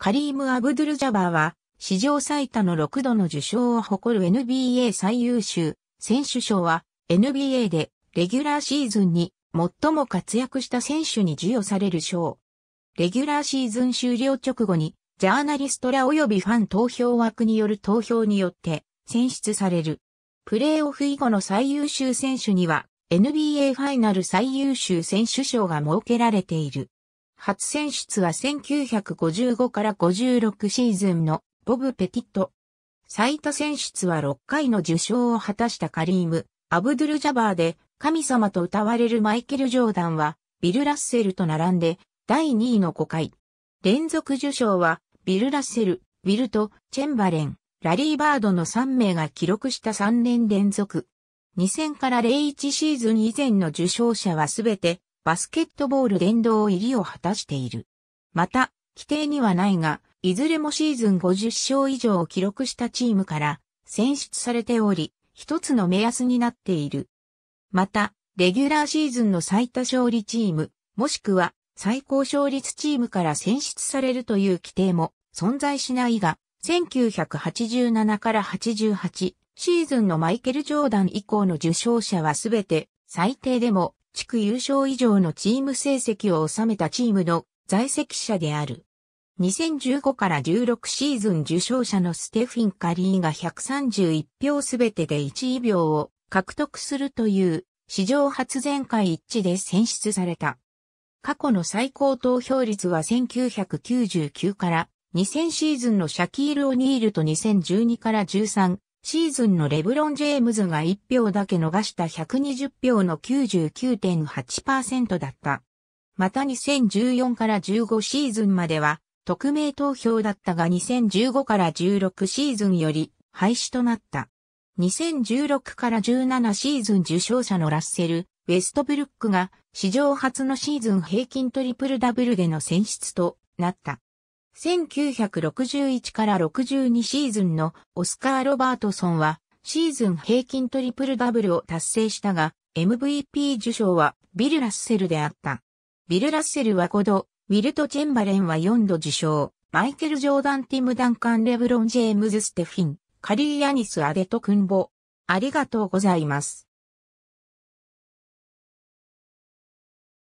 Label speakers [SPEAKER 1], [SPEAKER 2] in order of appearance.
[SPEAKER 1] カリーム・アブドゥル・ジャバーは、史上最多の6度の受賞を誇る NBA 最優秀選手賞は、NBA でレギュラーシーズンに最も活躍した選手に授与される賞。レギュラーシーズン終了直後に、ジャーナリストら及びファン投票枠による投票によって選出される。プレーオフ以後の最優秀選手には、NBA ファイナル最優秀選手賞が設けられている。初選出は1955から56シーズンのボブ・ペティット。最多選出は6回の受賞を果たしたカリーム、アブドゥル・ジャバーで神様と歌われるマイケル・ジョーダンはビル・ラッセルと並んで第2位の5回。連続受賞はビル・ラッセル、ウィルト、チェンバレン、ラリー・バードの3名が記録した3年連続。2000から01シーズン以前の受賞者はすべてバスケットボール殿堂入りを果たしている。また、規定にはないが、いずれもシーズン50勝以上を記録したチームから選出されており、一つの目安になっている。また、レギュラーシーズンの最多勝利チーム、もしくは最高勝率チームから選出されるという規定も存在しないが、1987から88シーズンのマイケル・ジョーダン以降の受賞者はすべて最低でも地区優勝以上のチーム成績を収めたチームの在籍者である。2015から16シーズン受賞者のステフィン・カリーが131票すべてで1位秒を獲得するという史上初全会一致で選出された。過去の最高投票率は1999から2000シーズンのシャキール・オニールと2012から13シーズンのレブロン・ジェームズが1票だけ逃した120票の99.8%だった。また2014から15シーズンまでは、匿名投票だったが2015から16シーズンより廃止となった。2016から17シーズン受賞者のラッセル、ウェストブルックが史上初のシーズン平均トリプルダブルでの選出となった。1961から62シーズンのオスカー・ロバートソンはシーズン平均トリプルダブルを達成したが MVP 受賞はビル・ラッセルであった。ビル・ラッセルは5度、ウィルト・チェンバレンは4度受賞、マイケル・ジョーダン・ティム・ダンカン・レブロン・ジェームズ・ステフィン、カリー・ヤニス・アデト・クンボ。ありがとうございます。